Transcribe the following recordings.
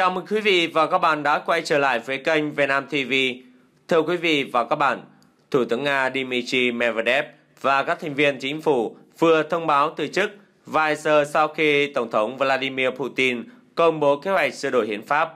Chào mừng quý vị và các bạn đã quay trở lại với kênh Vietnam TV. Thưa quý vị và các bạn, Thủ tướng Nga Dmitry Medvedev và các thành viên chính phủ vừa thông báo từ chức vài giờ sau khi Tổng thống Vladimir Putin công bố kế hoạch sửa đổi hiến pháp.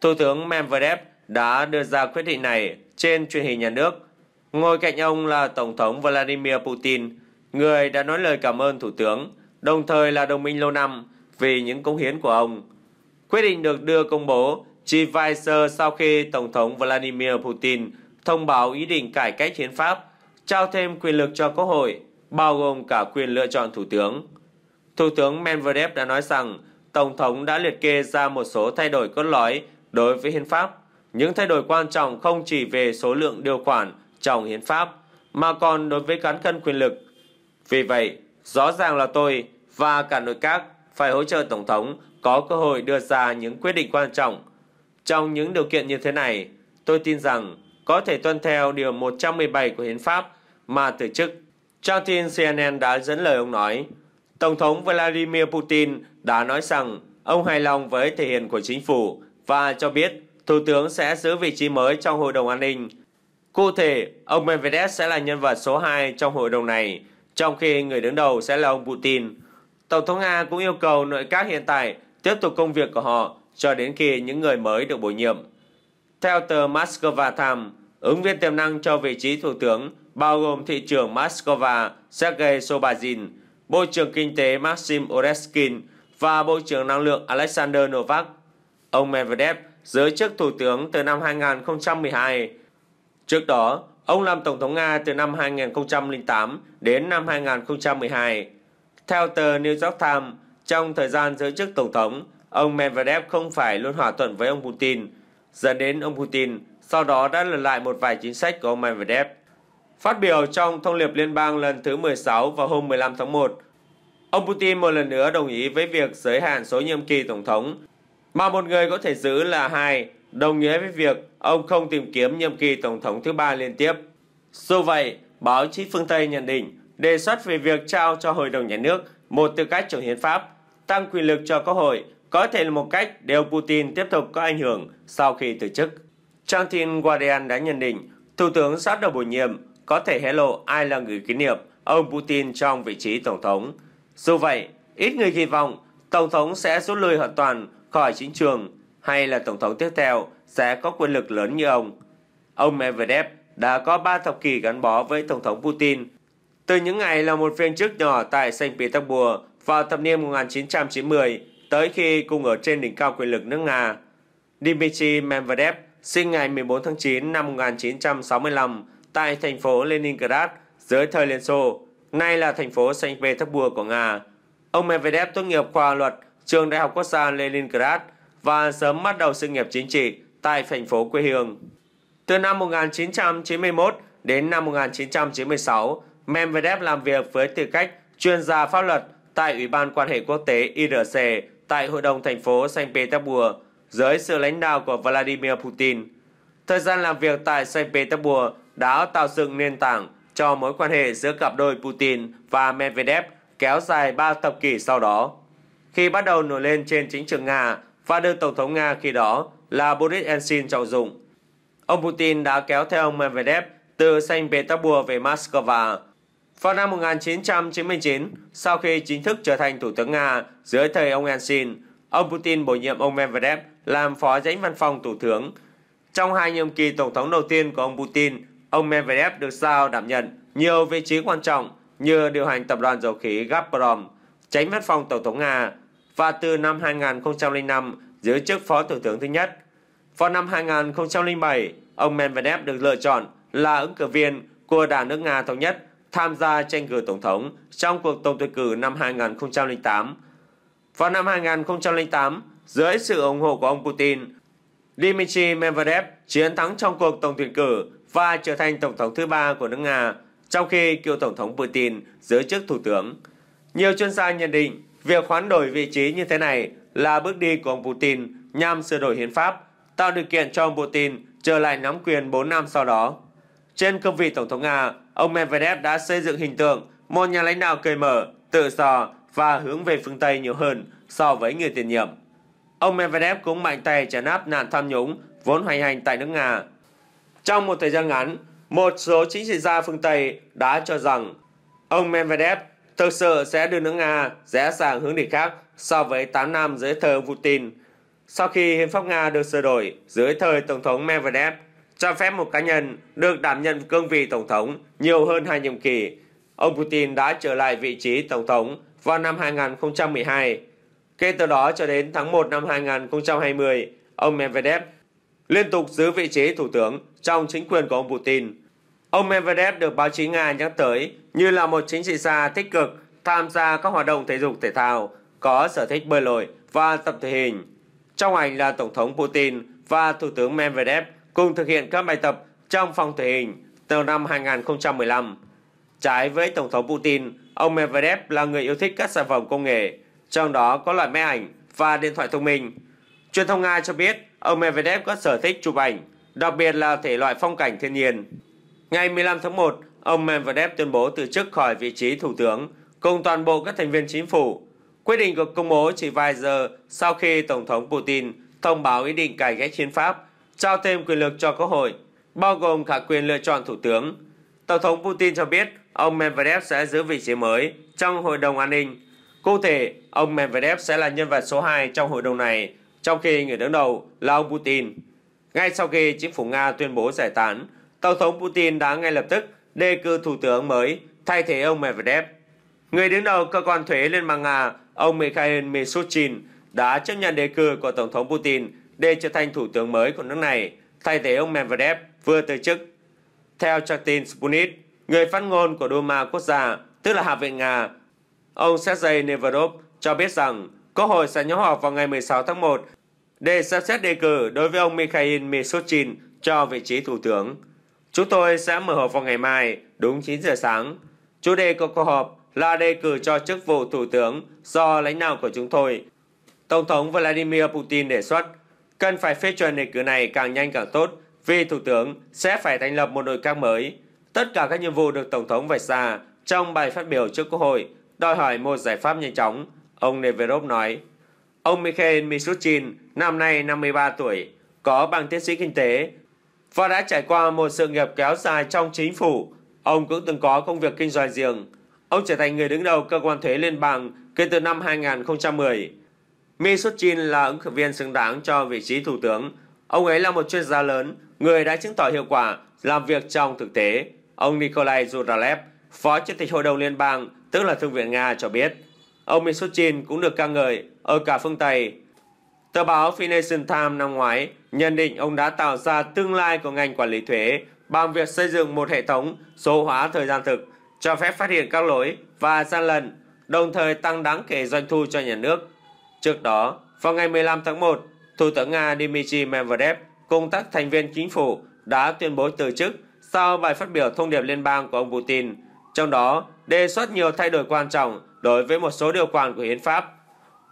Thủ tướng Medvedev đã đưa ra quyết định này trên truyền hình nhà nước. Ngồi cạnh ông là Tổng thống Vladimir Putin, người đã nói lời cảm ơn Thủ tướng, đồng thời là đồng minh lâu năm vì những cống hiến của ông – Quyết định được đưa công bố chỉ vài giờ sau khi Tổng thống Vladimir Putin thông báo ý định cải cách hiến pháp, trao thêm quyền lực cho Quốc hội, bao gồm cả quyền lựa chọn Thủ tướng. Thủ tướng Medvedev đã nói rằng Tổng thống đã liệt kê ra một số thay đổi cốt lõi đối với hiến pháp. Những thay đổi quan trọng không chỉ về số lượng điều khoản trong hiến pháp, mà còn đối với cán cân quyền lực. Vì vậy, rõ ràng là tôi và cả nội các phải hỗ trợ Tổng thống có cơ hội đưa ra những quyết định quan trọng. Trong những điều kiện như thế này, tôi tin rằng có thể tuân theo Điều 117 của Hiến pháp mà từ chức. Trang tin CNN đã dẫn lời ông nói, Tổng thống Vladimir Putin đã nói rằng ông hài lòng với thể hiện của chính phủ và cho biết Thủ tướng sẽ giữ vị trí mới trong Hội đồng An ninh. Cụ thể, ông Medvedev sẽ là nhân vật số 2 trong hội đồng này, trong khi người đứng đầu sẽ là ông Putin. Tổng thống Nga cũng yêu cầu nội các hiện tại tiếp tục công việc của họ cho đến khi những người mới được bổ nhiệm. Theo tờ Moscow Times, ứng viên tiềm năng cho vị trí thủ tướng bao gồm thị trưởng Moscow Sergei Sobazin, Bộ trưởng Kinh tế Maxim Oreskin và Bộ trưởng Năng lượng Alexander Novak. Ông Medvedev giữ chức thủ tướng từ năm 2012. Trước đó, ông làm Tổng thống Nga từ năm 2008 đến năm 2012. Theo tờ New York Times, trong thời gian giữ chức Tổng thống, ông Medvedev không phải luôn hòa thuận với ông Putin, dẫn đến ông Putin sau đó đã lật lại một vài chính sách của ông Medvedev. Phát biểu trong thông điệp liên bang lần thứ 16 vào hôm 15 tháng 1, ông Putin một lần nữa đồng ý với việc giới hạn số nhiệm kỳ Tổng thống mà một người có thể giữ là hai, đồng nghĩa với việc ông không tìm kiếm nhiệm kỳ Tổng thống thứ ba liên tiếp. Dù vậy, báo chí phương Tây nhận định đề xuất về việc trao cho Hội đồng Nhà nước một tư cách trong hiến pháp tăng quyền lực cho Quốc hội có thể là một cách để ông Putin tiếp tục có ảnh hưởng sau khi từ chức. Trang tin Guardian đã nhận định, Thủ tướng sắp được bổ nhiệm có thể hé lộ ai là người kế nhiệm ông Putin trong vị trí Tổng thống. Dù vậy, ít người kỳ vọng Tổng thống sẽ rút lui hoàn toàn khỏi chính trường hay là Tổng thống tiếp theo sẽ có quyền lực lớn như ông. Ông Medvedev đã có 3 thập kỷ gắn bó với Tổng thống Putin. Từ những ngày là một viên chức nhỏ tại Saint Petersburg vào thập niên 1990 tới khi cùng ở trên đỉnh cao quyền lực nước Nga. Dmitry Medvedev sinh ngày 14 tháng 9 năm 1965 tại thành phố Leningrad dưới thời Liên Xô, nay là thành phố Saint Petersburg của Nga. Ông Medvedev tốt nghiệp khoa luật trường Đại học Quốc gia Leningrad và sớm bắt đầu sự nghiệp chính trị tại thành phố quê hương. Từ năm 1991 đến năm 1996, Medvedev làm việc với tư cách chuyên gia pháp luật tại Ủy ban quan hệ quốc tế IRC tại Hội đồng thành phố Saint Petersburg dưới sự lãnh đạo của Vladimir Putin. Thời gian làm việc tại Saint Petersburg đã tạo dựng nền tảng cho mối quan hệ giữa cặp đôi Putin và Medvedev kéo dài 3 thập kỷ sau đó. Khi bắt đầu nổi lên trên chính trường Nga và được Tổng thống Nga khi đó là Boris Yeltsin trọng dụng, ông Putin đã kéo theo Medvedev từ Saint Petersburg về Moscow vào năm 1999, sau khi chính thức trở thành Thủ tướng Nga dưới thời ông Yeltsin, ông Putin bổ nhiệm ông Medvedev làm phó chánh văn phòng Thủ tướng. Trong hai nhiệm kỳ Tổng thống đầu tiên của ông Putin, ông Medvedev được giao đảm nhận nhiều vị trí quan trọng như điều hành tập đoàn dầu khí Gazprom, tránh văn phòng Tổng thống Nga và từ năm 2005 giữ chức Phó Thủ tướng thứ nhất. Vào năm 2007, ông Medvedev được lựa chọn là ứng cử viên của Đảng nước Nga Thống nhất tham gia tranh cử Tổng thống trong cuộc tổng tuyển cử năm 2008. Vào năm 2008, dưới sự ủng hộ của ông Putin, Dmitry Medvedev chiến thắng trong cuộc tổng tuyển cử và trở thành Tổng thống thứ ba của nước Nga, trong khi cựu Tổng thống Putin giữ chức Thủ tướng. Nhiều chuyên gia nhận định việc hoán đổi vị trí như thế này là bước đi của ông Putin nhằm sửa đổi hiến pháp, tạo điều kiện cho ông Putin trở lại nắm quyền 4 năm sau đó. Trên cương vị Tổng thống Nga, ông Medvedev đã xây dựng hình tượng một nhà lãnh đạo cởi mở, tự do và hướng về phương Tây nhiều hơn so với người tiền nhiệm. Ông Medvedev cũng mạnh tay chấn áp nạn tham nhũng vốn hoành hành tại nước Nga. Trong một thời gian ngắn, một số chính trị gia phương Tây đã cho rằng ông Medvedev thực sự sẽ đưa nước Nga rẽ sang hướng đi khác so với 8 năm dưới thời Putin. Sau khi hiến pháp Nga được sửa đổi dưới thời Tổng thống Medvedev, cho phép một cá nhân được đảm nhận cương vị Tổng thống nhiều hơn hai nhiệm kỳ. Ông Putin đã trở lại vị trí Tổng thống vào năm 2012. Kể từ đó cho đến tháng 1 năm 2020, ông Medvedev liên tục giữ vị trí Thủ tướng trong chính quyền của ông Putin. Ông Medvedev được báo chí Nga nhắc tới như là một chính trị gia tích cực tham gia các hoạt động thể dục thể thao, có sở thích bơi lội và tập thể hình. Trong ảnh là Tổng thống Putin và Thủ tướng Medvedev cùng thực hiện các bài tập trong phòng thể hình từ năm 2015. Trái với Tổng thống Putin, ông Medvedev là người yêu thích các sản phẩm công nghệ, trong đó có loại máy ảnh và điện thoại thông minh. Truyền thông Nga cho biết ông Medvedev có sở thích chụp ảnh, đặc biệt là thể loại phong cảnh thiên nhiên. Ngày 15 tháng 1, ông Medvedev tuyên bố từ chức khỏi vị trí thủ tướng cùng toàn bộ các thành viên chính phủ. Quyết định được công bố chỉ vài giờ sau khi Tổng thống Putin thông báo ý định cải cách hiến pháp trao thêm quyền lực cho Quốc hội, bao gồm cả quyền lựa chọn thủ tướng. Tổng thống Putin cho biết ông Medvedev sẽ giữ vị trí mới trong Hội đồng An ninh. Cụ thể, ông Medvedev sẽ là nhân vật số 2 trong hội đồng này, trong khi người đứng đầu là ông Putin. Ngay sau khi chính phủ Nga tuyên bố giải tán, Tổng thống Putin đã ngay lập tức đề cử thủ tướng mới thay thế ông Medvedev. Người đứng đầu cơ quan thuế Liên bang Nga, ông Mikhail Mishustin, đã chấp nhận đề cử của Tổng thống Putin để trở thành thủ tướng mới của nước này, thay thế ông Medvedev vừa từ chức. Theo Chatin Sputnik, người phát ngôn của Duma Quốc gia, tức là Hạ viện Nga, ông Sergei Neverov cho biết rằng Quốc hội sẽ nhóm họp vào ngày 16 tháng 1 để xem xét đề cử đối với ông Mikhail Mishustin cho vị trí thủ tướng. Chúng tôi sẽ mở họp vào ngày mai, đúng 9 giờ sáng. Chủ đề của cuộc họp là đề cử cho chức vụ thủ tướng do lãnh đạo của chúng tôi. Tổng thống Vladimir Putin đề xuất cần phải phê chuẩn đề cử này càng nhanh càng tốt vì Thủ tướng sẽ phải thành lập một nội các mới. Tất cả các nhiệm vụ được Tổng thống vạch ra trong bài phát biểu trước Quốc hội đòi hỏi một giải pháp nhanh chóng, ông Neverov nói. Ông Mikhail Mishutin, năm nay 53 tuổi, có bằng tiến sĩ kinh tế và đã trải qua một sự nghiệp kéo dài trong chính phủ. Ông cũng từng có công việc kinh doanh riêng. Ông trở thành người đứng đầu cơ quan thuế liên bang kể từ năm 2010. Mishustin là ứng cử viên xứng đáng cho vị trí thủ tướng. Ông ấy là một chuyên gia lớn, người đã chứng tỏ hiệu quả làm việc trong thực tế. Ông Nikolai Zuralev, Phó Chủ tịch Hội đồng Liên bang, tức là Thượng viện Nga cho biết. Ông Mishustin cũng được ca ngợi ở cả phương Tây. Tờ báo Financial Times năm ngoái nhận định ông đã tạo ra tương lai của ngành quản lý thuế bằng việc xây dựng một hệ thống số hóa thời gian thực cho phép phát hiện các lỗi và gian lận, đồng thời tăng đáng kể doanh thu cho nhà nước Trước đó, vào ngày 15 tháng 1, Thủ tướng Nga Dmitry Medvedev cùng các thành viên chính phủ đã tuyên bố từ chức sau bài phát biểu thông điệp liên bang của ông Putin, trong đó đề xuất nhiều thay đổi quan trọng đối với một số điều khoản của hiến pháp.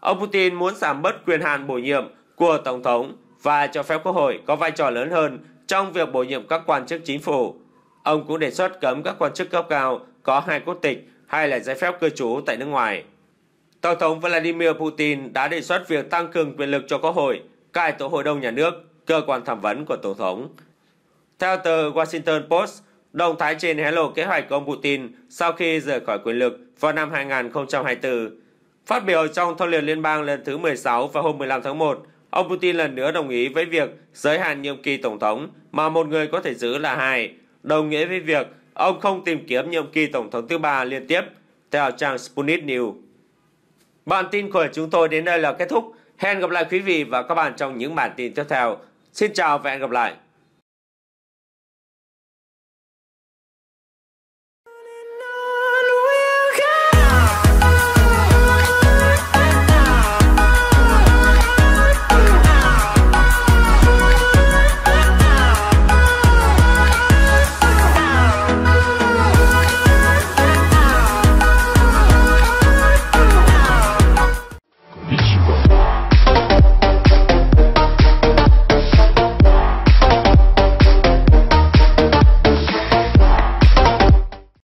Ông Putin muốn giảm bớt quyền hạn bổ nhiệm của Tổng thống và cho phép Quốc hội có vai trò lớn hơn trong việc bổ nhiệm các quan chức chính phủ. Ông cũng đề xuất cấm các quan chức cấp cao có hai quốc tịch hay là giấy phép cư trú tại nước ngoài. Tổng thống Vladimir Putin đã đề xuất việc tăng cường quyền lực cho Quốc hội, cải tổ Hội đồng Nhà nước, cơ quan thẩm vấn của Tổng thống. Theo tờ Washington Post, động thái trên hé lộ kế hoạch của ông Putin sau khi rời khỏi quyền lực vào năm 2024. Phát biểu trong thông điệp liên bang lần thứ 16 vào hôm 15 tháng 1, ông Putin lần nữa đồng ý với việc giới hạn nhiệm kỳ Tổng thống mà một người có thể giữ là hai, đồng nghĩa với việc ông không tìm kiếm nhiệm kỳ Tổng thống thứ ba liên tiếp, theo trang Sputnik News. Bản tin của chúng tôi đến đây là kết thúc. Hẹn gặp lại quý vị và các bạn trong những bản tin tiếp theo. Xin chào và hẹn gặp lại.